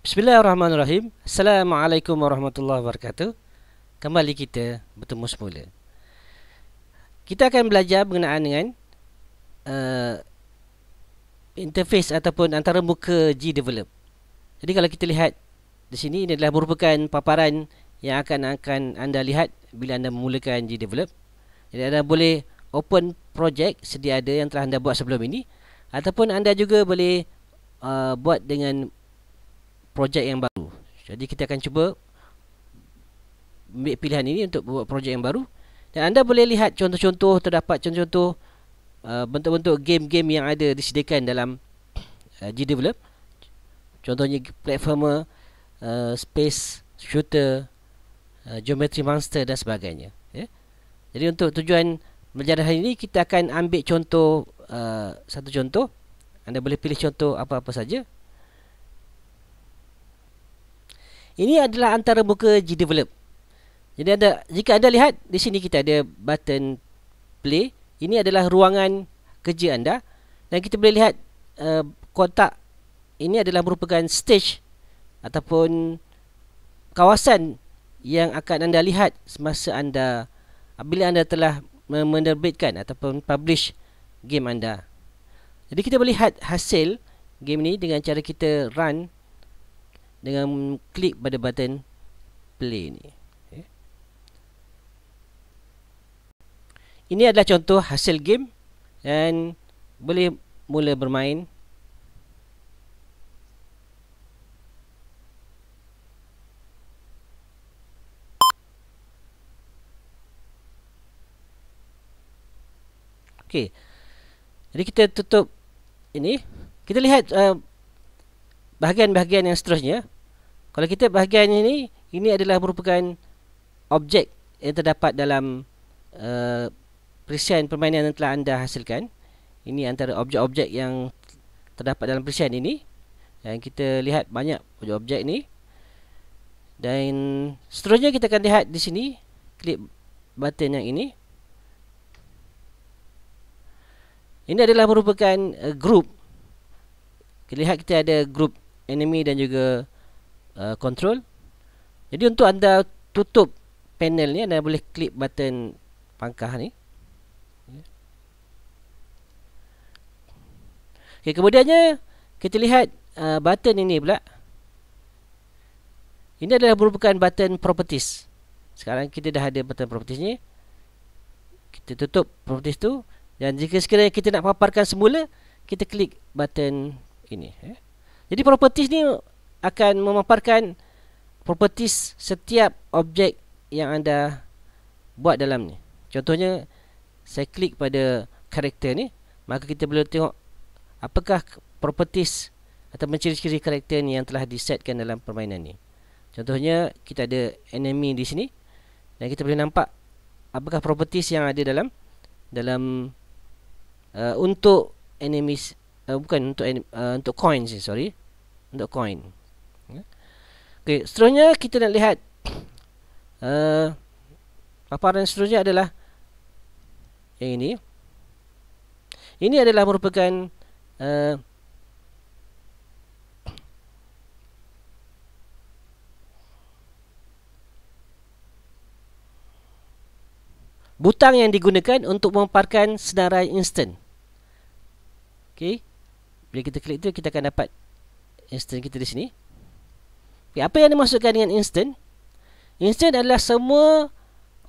Bismillahirrahmanirrahim Assalamualaikum warahmatullahi wabarakatuh Kembali kita bertemu semula Kita akan belajar berkenaan dengan uh, Interface ataupun antara muka G-Develop Jadi kalau kita lihat di sini Ini adalah merupakan paparan yang akan, akan anda lihat Bila anda memulakan G-Develop Jadi anda boleh open project sedia ada yang telah anda buat sebelum ini Ataupun anda juga boleh uh, buat dengan projek yang baru. Jadi kita akan cuba ambil pilihan ini untuk buat projek yang baru. Dan anda boleh lihat contoh-contoh terdapat contoh-contoh uh, bentuk-bentuk game-game yang ada disediakan dalam uh, GDevelop. Contohnya platformer, uh, space shooter, uh, geometry monster dan sebagainya. Yeah. Jadi untuk tujuan belajar hari ini kita akan ambil contoh uh, satu contoh. Anda boleh pilih contoh apa-apa saja. Ini adalah antara muka develop. Jadi anda, jika anda lihat di sini kita ada button play. Ini adalah ruangan kerja anda dan kita boleh lihat uh, kotak ini adalah merupakan stage ataupun kawasan yang akan anda lihat semasa anda bila anda telah menerbitkan ataupun publish game anda. Jadi kita boleh lihat hasil game ni dengan cara kita run dengan klik pada button play ni. Eh. Ini adalah contoh hasil game dan boleh mula bermain. Okey. Jadi kita tutup ini. Kita lihat uh, bahagian-bahagian yang seterusnya kalau kita bahagian ini ini adalah merupakan objek yang terdapat dalam uh, perisian permainan yang telah anda hasilkan ini antara objek-objek yang terdapat dalam perisian ini dan kita lihat banyak objek-objek ini dan seterusnya kita akan lihat di sini klik button yang ini ini adalah merupakan uh, eh, group kita lihat kita ada group enemy dan juga uh, control. Jadi untuk anda tutup panel ni anda boleh klik button pangkah ni. Okey kemudiannya kita lihat uh, button ini pula. Ini adalah merupakan button properties. Sekarang kita dah ada button properties ni. Kita tutup properties tu dan jika sekiranya kita nak paparkan semula, kita klik button ini eh. Jadi properties ni akan memaparkan properties setiap objek yang anda buat dalam ni. Contohnya saya klik pada karakter ni, maka kita boleh tengok apakah properties atau ciri-ciri karakter ni yang telah disetkan dalam permainan ni. Contohnya kita ada enemy di sini dan kita boleh nampak apakah properties yang ada dalam dalam uh, untuk enemies uh, bukan untuk uh, untuk coin sih sorry untuk coin ya. okay seterusnya kita nak lihat uh, paparan seterusnya adalah yang ini ini adalah merupakan uh, butang yang digunakan untuk memaparkan senarai instant. Okey. Bila kita klik tu kita akan dapat instant kita di sini. Okay, apa yang dimasukkan dengan instant? Instant adalah semua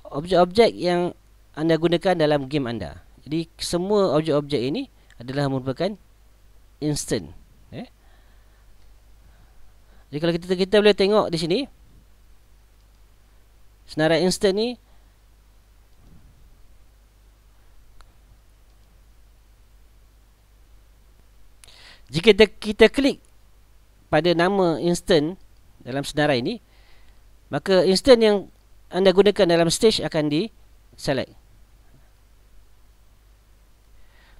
objek-objek yang anda gunakan dalam game anda. Jadi semua objek-objek ini adalah merupakan instant. Eh? Jadi kalau kita kita boleh tengok di sini senarai instant ni Jika kita klik pada nama instant dalam senarai ini, maka instant yang anda gunakan dalam stage akan di select.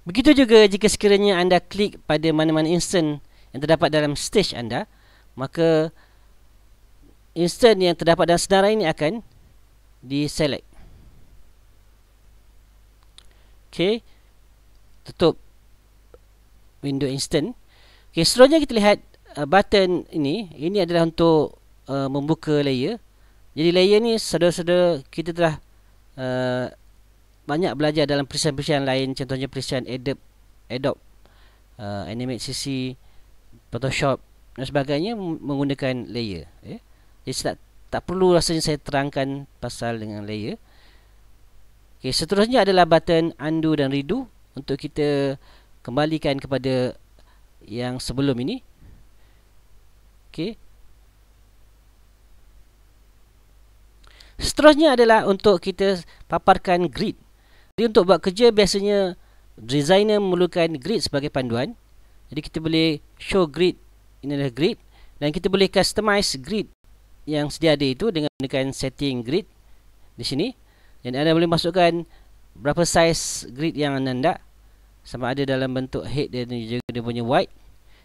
Begitu juga jika sekiranya anda klik pada mana-mana instant yang terdapat dalam stage anda, maka instant yang terdapat dalam senarai ini akan di select. Okey. Tutup window instant. Okay, seterusnya kita lihat uh, button ini. Ini adalah untuk uh, membuka layer. Jadi layer ni sedar-sedar kita telah uh, banyak belajar dalam perisian-perisian lain. Contohnya perisian Adobe, Adobe uh, Animate CC, Photoshop dan sebagainya menggunakan layer. Okay. Eh. Jadi tak, tak perlu rasanya saya terangkan pasal dengan layer. Okay, seterusnya adalah button undo dan redo untuk kita kembalikan kepada yang sebelum ini okey seterusnya adalah untuk kita paparkan grid jadi untuk buat kerja biasanya designer memerlukan grid sebagai panduan jadi kita boleh show grid ini adalah grid dan kita boleh customize grid yang sedia ada itu dengan menggunakan setting grid di sini dan anda boleh masukkan berapa size grid yang anda nak sama ada dalam bentuk head dia dan juga dia punya wide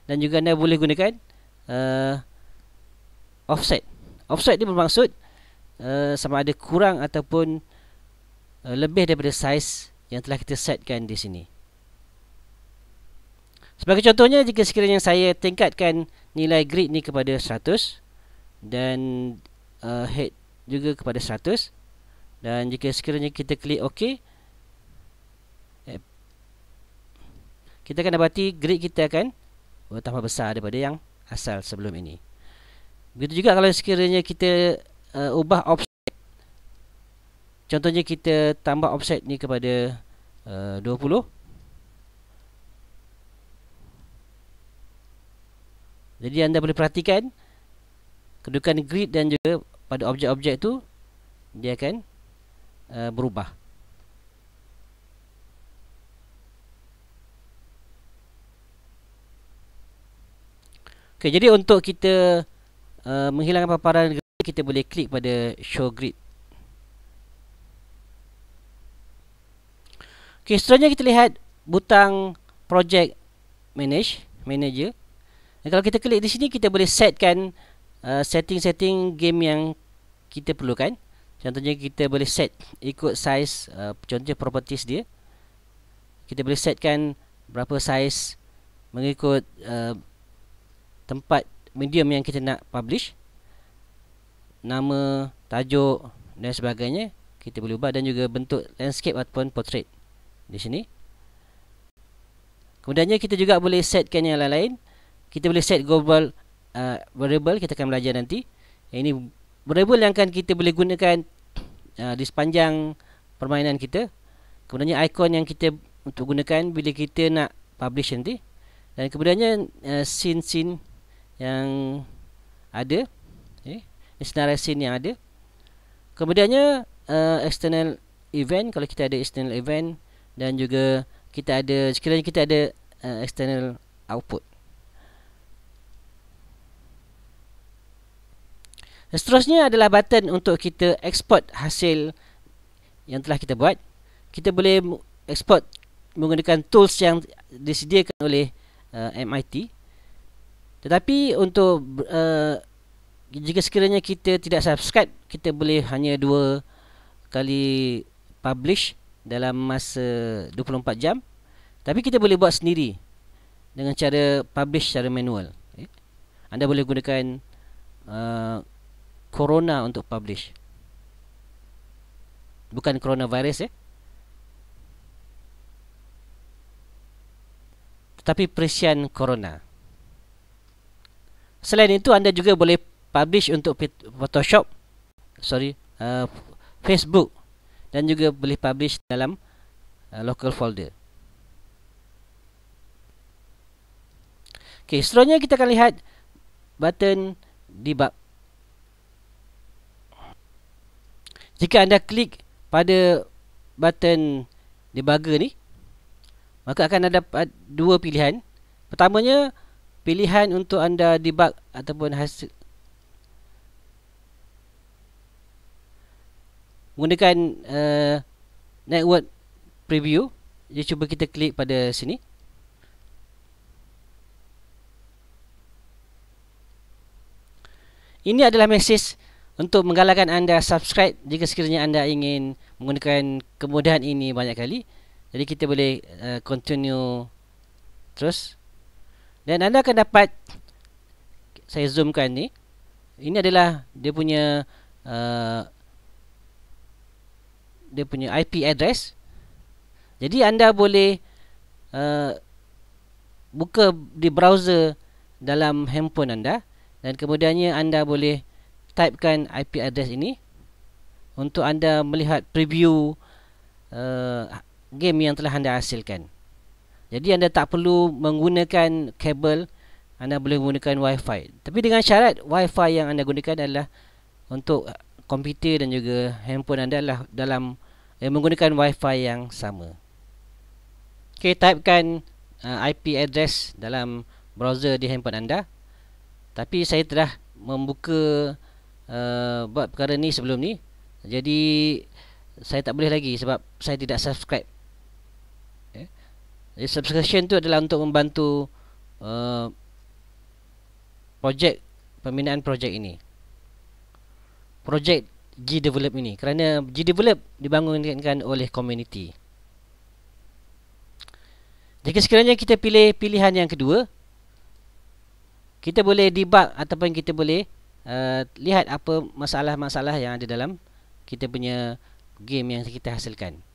dan juga anda boleh gunakan uh, offset offset ni bermaksud uh, sama ada kurang ataupun uh, lebih daripada size yang telah kita setkan di sini sebagai contohnya jika sekiranya saya tingkatkan nilai grid ni kepada 100 dan uh, head juga kepada 100 dan jika sekiranya kita klik OK. kita akan dapati grid kita akan bertambah besar daripada yang asal sebelum ini. Begitu juga kalau sekiranya kita uh, ubah offset. Contohnya kita tambah offset ni kepada uh, 20. Jadi anda boleh perhatikan kedudukan grid dan juga pada objek-objek tu dia akan uh, berubah. Okay, jadi untuk kita uh, menghilangkan paparan grid, kita boleh klik pada show grid. Okay, seterusnya kita lihat butang project manage, manager. Dan kalau kita klik di sini kita boleh setkan uh, setting-setting uh, game yang kita perlukan. Contohnya kita boleh set ikut size uh, contohnya properties dia. Kita boleh setkan berapa size mengikut uh, tempat medium yang kita nak publish nama tajuk dan sebagainya kita boleh ubah dan juga bentuk landscape ataupun portrait di sini kemudiannya kita juga boleh setkan yang lain-lain kita boleh set global uh, variable kita akan belajar nanti yang ini variable yang akan kita boleh gunakan uh, di sepanjang permainan kita kemudiannya icon yang kita untuk gunakan bila kita nak publish nanti dan kemudiannya uh, scene-scene yang ada okay. senarai scene yang ada kemudiannya uh, external event kalau kita ada external event dan juga kita ada sekiranya kita ada uh, external output dan seterusnya adalah button untuk kita export hasil yang telah kita buat kita boleh export menggunakan tools yang disediakan oleh uh, eh, MIT tetapi untuk uh, jika sekiranya kita tidak subscribe, kita boleh hanya dua kali publish dalam masa 24 jam. Tapi kita boleh buat sendiri dengan cara publish secara manual. Eh. Anda boleh gunakan uh, Corona untuk publish. Bukan coronavirus ya. Eh? Tetapi presian Corona. Selain itu anda juga boleh publish untuk Photoshop sorry uh, Facebook dan juga boleh publish dalam uh, local folder. Okay, seterusnya kita akan lihat button debug. Jika anda klik pada button debugger ni, maka akan ada dua pilihan. Pertamanya pilihan untuk anda debug ataupun hasil menggunakan uh, network preview jadi cuba kita klik pada sini ini adalah mesej untuk menggalakkan anda subscribe jika sekiranya anda ingin menggunakan kemudahan ini banyak kali jadi kita boleh uh, continue terus dan anda akan dapat saya zoomkan ni. Ini adalah dia punya uh, dia punya IP address. Jadi anda boleh uh, buka di browser dalam handphone anda dan kemudiannya anda boleh typekan IP address ini untuk anda melihat preview uh, game yang telah anda hasilkan. Jadi anda tak perlu menggunakan kabel, anda boleh menggunakan wifi. Tapi dengan syarat wifi yang anda gunakan adalah untuk komputer dan juga handphone anda adalah dalam eh, menggunakan wifi yang sama. Okey, typekan uh, eh, IP address dalam browser di handphone anda. Tapi saya telah membuka uh, buat perkara ni sebelum ni. Jadi saya tak boleh lagi sebab saya tidak subscribe jadi subscription tu adalah untuk membantu uh, projek pembinaan projek ini. Projek G develop ini kerana G develop dibangunkan oleh community. Jika sekiranya kita pilih pilihan yang kedua, kita boleh debug ataupun kita boleh uh, lihat apa masalah-masalah yang ada dalam kita punya game yang kita hasilkan.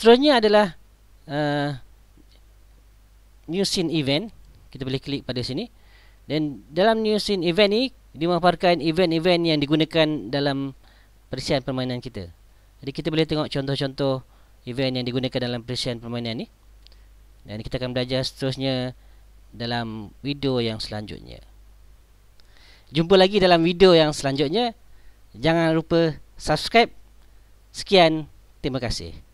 seterusnya adalah uh, new scene event kita boleh klik pada sini dan dalam new scene event ni dimaparkan event-event yang digunakan dalam persiapan permainan kita jadi kita boleh tengok contoh-contoh event yang digunakan dalam persiapan permainan ni dan kita akan belajar seterusnya dalam video yang selanjutnya jumpa lagi dalam video yang selanjutnya jangan lupa subscribe sekian terima kasih